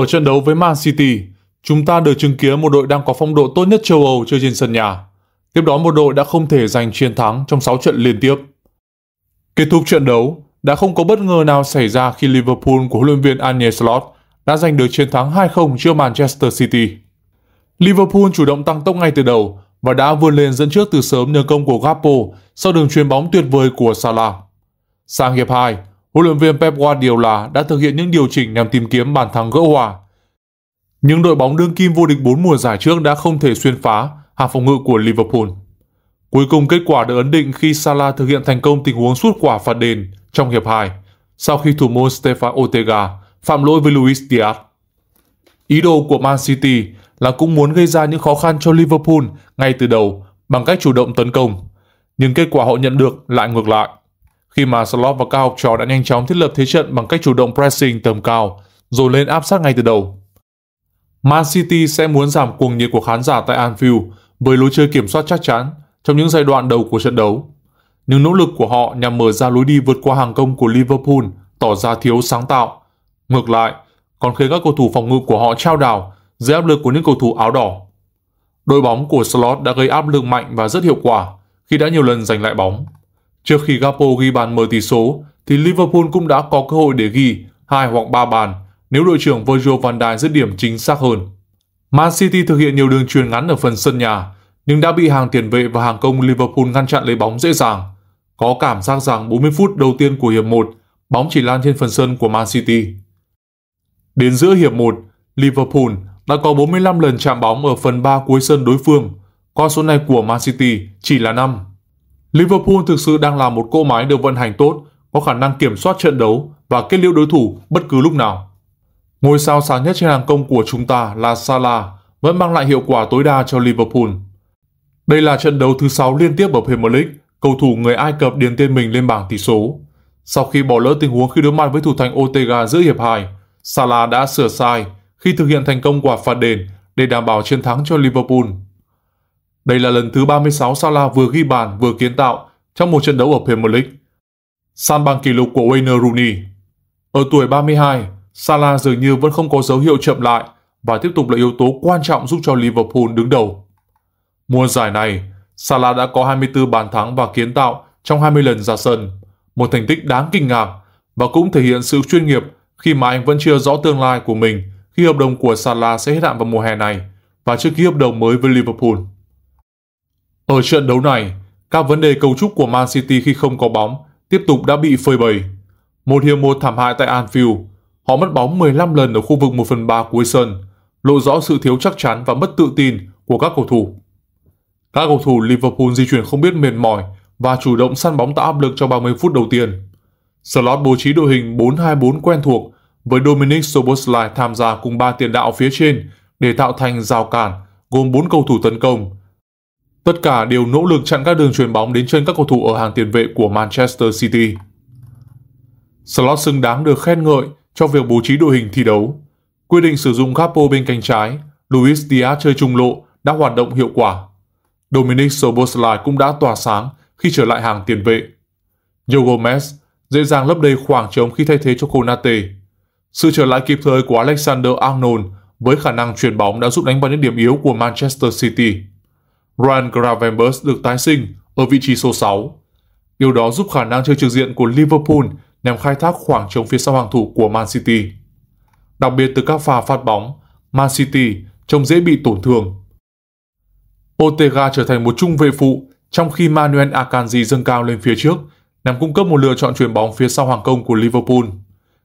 Ở trận đấu với Man City, chúng ta được chứng kiến một đội đang có phong độ tốt nhất châu Âu chơi trên sân nhà. Tiếp đó một đội đã không thể giành chiến thắng trong 6 trận liên tiếp. Kết thúc trận đấu, đã không có bất ngờ nào xảy ra khi Liverpool của huấn luyện viên Arne Slot đã giành được chiến thắng 2-0 trước Manchester City. Liverpool chủ động tăng tốc ngay từ đầu và đã vươn lên dẫn trước từ sớm nhờ công của Gakpo sau đường chuyền bóng tuyệt vời của Salah. Sang hiệp 2, huấn luyện viên Pep Guardiola đã thực hiện những điều chỉnh nhằm tìm kiếm bàn thắng gỡ hòa. Những đội bóng đương kim vô địch 4 mùa giải trước đã không thể xuyên phá hàng phòng ngự của Liverpool. Cuối cùng kết quả được ấn định khi Salah thực hiện thành công tình huống sút quả phạt đền trong hiệp 2 sau khi thủ môn Stefan Ortega phạm lỗi với Luis Diaz. Ý đồ của Man City là cũng muốn gây ra những khó khăn cho Liverpool ngay từ đầu bằng cách chủ động tấn công, nhưng kết quả họ nhận được lại ngược lại khi mà Slot và các học trò đã nhanh chóng thiết lập thế trận bằng cách chủ động pressing tầm cao, rồi lên áp sát ngay từ đầu. Man City sẽ muốn giảm cuồng nhiệt của khán giả tại Anfield với lối chơi kiểm soát chắc chắn trong những giai đoạn đầu của trận đấu. Nhưng nỗ lực của họ nhằm mở ra lối đi vượt qua hàng công của Liverpool tỏ ra thiếu sáng tạo. Ngược lại, còn khiến các cầu thủ phòng ngự của họ trao đảo dưới áp lực của những cầu thủ áo đỏ. Đội bóng của Slot đã gây áp lực mạnh và rất hiệu quả khi đã nhiều lần giành lại bóng. Trước khi Gapo ghi bàn mở tỷ số, thì Liverpool cũng đã có cơ hội để ghi hai hoặc ba bàn nếu đội trưởng Virgil van Dijk dứt điểm chính xác hơn. Man City thực hiện nhiều đường truyền ngắn ở phần sân nhà, nhưng đã bị hàng tiền vệ và hàng công Liverpool ngăn chặn lấy bóng dễ dàng. Có cảm giác rằng 40 phút đầu tiên của hiệp 1, bóng chỉ lan trên phần sân của Man City. Đến giữa hiệp 1, Liverpool đã có 45 lần chạm bóng ở phần 3 cuối sân đối phương. Con số này của Man City chỉ là 5. Liverpool thực sự đang là một cỗ máy được vận hành tốt, có khả năng kiểm soát trận đấu và kết liễu đối thủ bất cứ lúc nào. Ngôi sao sáng nhất trên hàng công của chúng ta là Salah vẫn mang lại hiệu quả tối đa cho Liverpool. Đây là trận đấu thứ 6 liên tiếp ở Premier League, cầu thủ người Ai Cập điền tên mình lên bảng tỷ số. Sau khi bỏ lỡ tình huống khi đối mặt với thủ thành Ortega giữa hiệp 2, Salah đã sửa sai khi thực hiện thành công quả phạt đền để đảm bảo chiến thắng cho Liverpool. Đây là lần thứ 36 Salah vừa ghi bàn vừa kiến tạo trong một trận đấu ở Premier League, san bằng kỷ lục của Wayne Rooney. Ở tuổi 32, Salah dường như vẫn không có dấu hiệu chậm lại và tiếp tục là yếu tố quan trọng giúp cho Liverpool đứng đầu. Mùa giải này, Salah đã có 24 bàn thắng và kiến tạo trong 20 lần ra sân, một thành tích đáng kinh ngạc và cũng thể hiện sự chuyên nghiệp khi mà anh vẫn chưa rõ tương lai của mình khi hợp đồng của Salah sẽ hết hạn vào mùa hè này và chưa ký hợp đồng mới với Liverpool. Ở trận đấu này, các vấn đề cấu trúc của Man City khi không có bóng tiếp tục đã bị phơi bày. Một hiệp một thảm hại tại Anfield, họ mất bóng 15 lần ở khu vực 1 phần 3 cuối sân, lộ rõ sự thiếu chắc chắn và mất tự tin của các cầu thủ. Các cầu thủ Liverpool di chuyển không biết mệt mỏi và chủ động săn bóng tạo áp lực trong 30 phút đầu tiên. Slot bố trí đội hình 4-2-4 quen thuộc với Dominic Soboslai tham gia cùng 3 tiền đạo phía trên để tạo thành rào cản gồm 4 cầu thủ tấn công Tất cả đều nỗ lực chặn các đường truyền bóng đến chân các cầu thủ ở hàng tiền vệ của Manchester City. Slot xứng đáng được khen ngợi cho việc bố trí đội hình thi đấu. Quyết định sử dụng Capo bên cánh trái, Luis Diaz chơi trung lộ đã hoạt động hiệu quả. Dominic Soboslai cũng đã tỏa sáng khi trở lại hàng tiền vệ. Joe Gomez dễ dàng lấp đầy khoảng trống khi thay thế cho Konate. Sự trở lại kịp thời của Alexander Arnold với khả năng chuyển bóng đã giúp đánh vào những điểm yếu của Manchester City. Ryan Gravenberch được tái sinh ở vị trí số 6. Điều đó giúp khả năng chơi trực diện của Liverpool nhằm khai thác khoảng trống phía sau hàng thủ của Man City. Đặc biệt từ các pha phát bóng, Man City trông dễ bị tổn thương. Ortega trở thành một trung vệ phụ trong khi Manuel Akanji dâng cao lên phía trước nhằm cung cấp một lựa chọn chuyển bóng phía sau hàng công của Liverpool.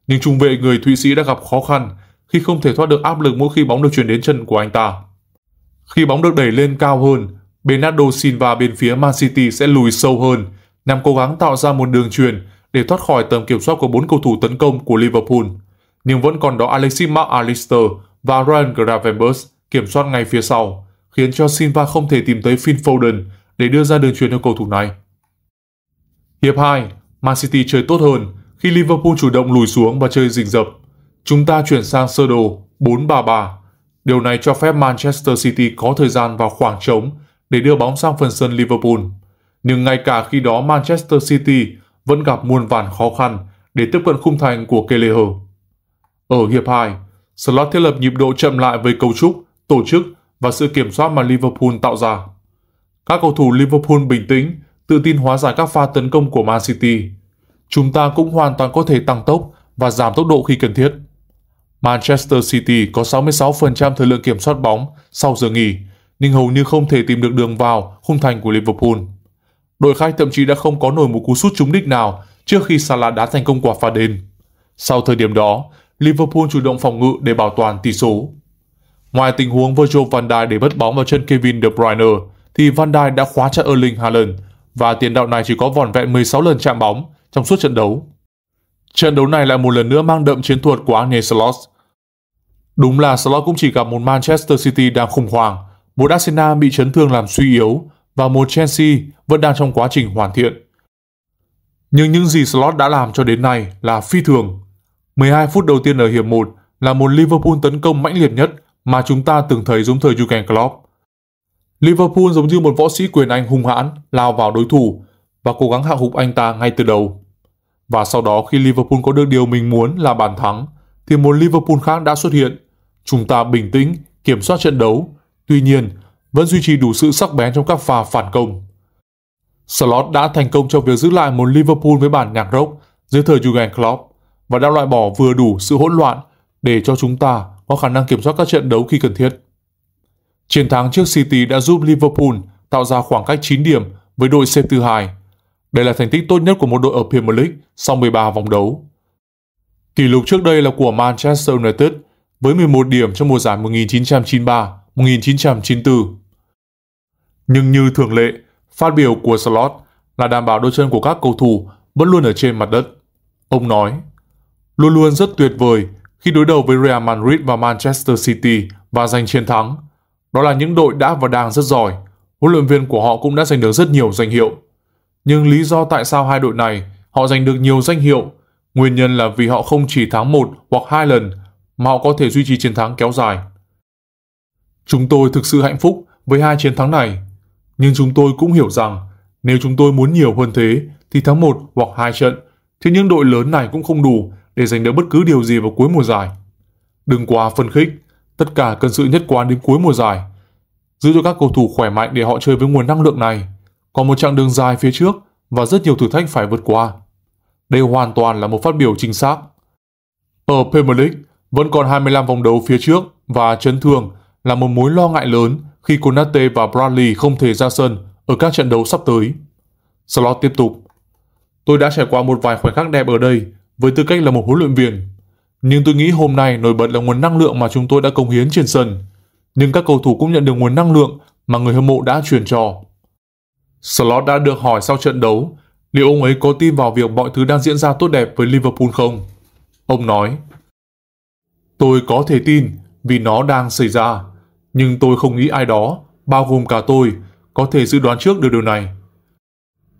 Nhưng trung vệ người Thụy Sĩ đã gặp khó khăn khi không thể thoát được áp lực mỗi khi bóng được chuyển đến chân của anh ta. Khi bóng được đẩy lên cao hơn, Bernardo Silva bên phía Man City sẽ lùi sâu hơn, nhằm cố gắng tạo ra một đường truyền để thoát khỏi tầm kiểm soát của bốn cầu thủ tấn công của Liverpool. Nhưng vẫn còn đó Alexis McAllister và Ryan Gravenberch kiểm soát ngay phía sau, khiến cho Silva không thể tìm tới Phil Foden để đưa ra đường truyền cho cầu thủ này. Hiệp 2, Man City chơi tốt hơn khi Liverpool chủ động lùi xuống và chơi rình rập. Chúng ta chuyển sang sơ đồ 4-3-3. Điều này cho phép Manchester City có thời gian vào khoảng trống để đưa bóng sang phần sân Liverpool. Nhưng ngay cả khi đó Manchester City vẫn gặp muôn vàn khó khăn để tiếp cận khung thành của Kelleher. Ở hiệp 2, Slot thiết lập nhịp độ chậm lại với cấu trúc, tổ chức và sự kiểm soát mà Liverpool tạo ra. Các cầu thủ Liverpool bình tĩnh, tự tin hóa giải các pha tấn công của Man City. Chúng ta cũng hoàn toàn có thể tăng tốc và giảm tốc độ khi cần thiết. Manchester City có 66% thời lượng kiểm soát bóng sau giờ nghỉ nhưng hầu như không thể tìm được đường vào khung thành của Liverpool. Đội khách thậm chí đã không có nổi một cú sút trúng đích nào trước khi Salah đá thành công quả phạt đền. Sau thời điểm đó, Liverpool chủ động phòng ngự để bảo toàn tỷ số. Ngoài tình huống Virgil van Dijk để mất bóng vào chân Kevin De Bruyne, thì Van Dijk đã khóa chặt Erling Haaland và tiền đạo này chỉ có vỏn vẹn 16 lần chạm bóng trong suốt trận đấu. Trận đấu này lại một lần nữa mang đậm chiến thuật của Arne Slot. Đúng là Slot cũng chỉ gặp một Manchester City đang khủng hoảng một Arsenal bị chấn thương làm suy yếu và một Chelsea vẫn đang trong quá trình hoàn thiện. Nhưng những gì Slot đã làm cho đến nay là phi thường. 12 phút đầu tiên ở hiệp 1 là một Liverpool tấn công mãnh liệt nhất mà chúng ta từng thấy giống thời Jurgen Klopp. Liverpool giống như một võ sĩ quyền Anh hung hãn lao vào đối thủ và cố gắng hạ gục anh ta ngay từ đầu. Và sau đó khi Liverpool có được điều mình muốn là bàn thắng, thì một Liverpool khác đã xuất hiện. Chúng ta bình tĩnh, kiểm soát trận đấu Tuy nhiên, vẫn duy trì đủ sự sắc bén trong các pha phản công. Slot đã thành công trong việc giữ lại một Liverpool với bản nhạc rock dưới thời Jurgen Klopp và đã loại bỏ vừa đủ sự hỗn loạn để cho chúng ta có khả năng kiểm soát các trận đấu khi cần thiết. Chiến thắng trước City đã giúp Liverpool tạo ra khoảng cách 9 điểm với đội xếp thứ hai. Đây là thành tích tốt nhất của một đội ở Premier League sau 13 vòng đấu. Kỷ lục trước đây là của Manchester United với 11 điểm trong mùa giải 1993 1994. Nhưng như thường lệ, phát biểu của Slot là đảm bảo đôi chân của các cầu thủ vẫn luôn ở trên mặt đất. Ông nói, luôn luôn rất tuyệt vời khi đối đầu với Real Madrid và Manchester City và giành chiến thắng. Đó là những đội đã và đang rất giỏi. Huấn luyện viên của họ cũng đã giành được rất nhiều danh hiệu. Nhưng lý do tại sao hai đội này họ giành được nhiều danh hiệu, nguyên nhân là vì họ không chỉ thắng một hoặc hai lần mà họ có thể duy trì chiến thắng kéo dài Chúng tôi thực sự hạnh phúc với hai chiến thắng này, nhưng chúng tôi cũng hiểu rằng nếu chúng tôi muốn nhiều hơn thế thì thắng một hoặc hai trận, thì những đội lớn này cũng không đủ để giành được bất cứ điều gì vào cuối mùa giải. Đừng quá phân khích, tất cả cần sự nhất quán đến cuối mùa giải. Giữ cho các cầu thủ khỏe mạnh để họ chơi với nguồn năng lượng này. Còn một chặng đường dài phía trước và rất nhiều thử thách phải vượt qua. Đây hoàn toàn là một phát biểu chính xác. Ở Premier League, vẫn còn 25 vòng đấu phía trước và chấn thương là một mối lo ngại lớn khi Konate và Bradley không thể ra sân ở các trận đấu sắp tới. Slot tiếp tục. Tôi đã trải qua một vài khoảnh khắc đẹp ở đây với tư cách là một huấn luyện viên. Nhưng tôi nghĩ hôm nay nổi bật là nguồn năng lượng mà chúng tôi đã cống hiến trên sân. Nhưng các cầu thủ cũng nhận được nguồn năng lượng mà người hâm mộ đã truyền cho. Slot đã được hỏi sau trận đấu liệu ông ấy có tin vào việc mọi thứ đang diễn ra tốt đẹp với Liverpool không? Ông nói, Tôi có thể tin vì nó đang xảy ra nhưng tôi không nghĩ ai đó, bao gồm cả tôi, có thể dự đoán trước được điều này.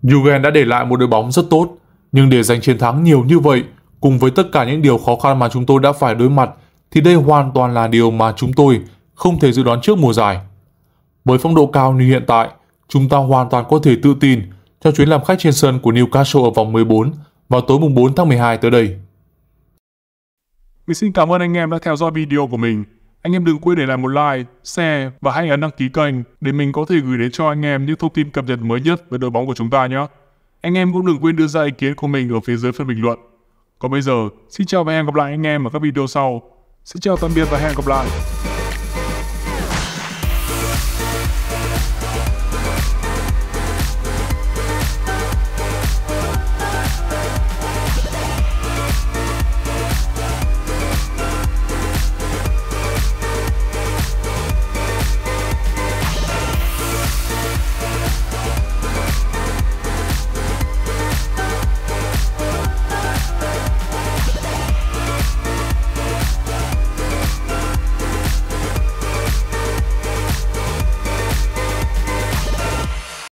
Juven đã để lại một đội bóng rất tốt, nhưng để giành chiến thắng nhiều như vậy, cùng với tất cả những điều khó khăn mà chúng tôi đã phải đối mặt, thì đây hoàn toàn là điều mà chúng tôi không thể dự đoán trước mùa giải. Với phong độ cao như hiện tại, chúng ta hoàn toàn có thể tự tin cho chuyến làm khách trên sân của Newcastle ở vòng 14 vào tối mùng 4 tháng 12 tới đây. Mình xin cảm ơn anh em đã theo dõi video của mình. Anh em đừng quên để lại một like, share và hãy ấn đăng ký kênh để mình có thể gửi đến cho anh em những thông tin cập nhật mới nhất về đội bóng của chúng ta nhé. Anh em cũng đừng quên đưa ra ý kiến của mình ở phía dưới phần bình luận. Còn bây giờ, xin chào và hẹn gặp lại anh em ở các video sau. Xin chào tạm biệt và hẹn gặp lại.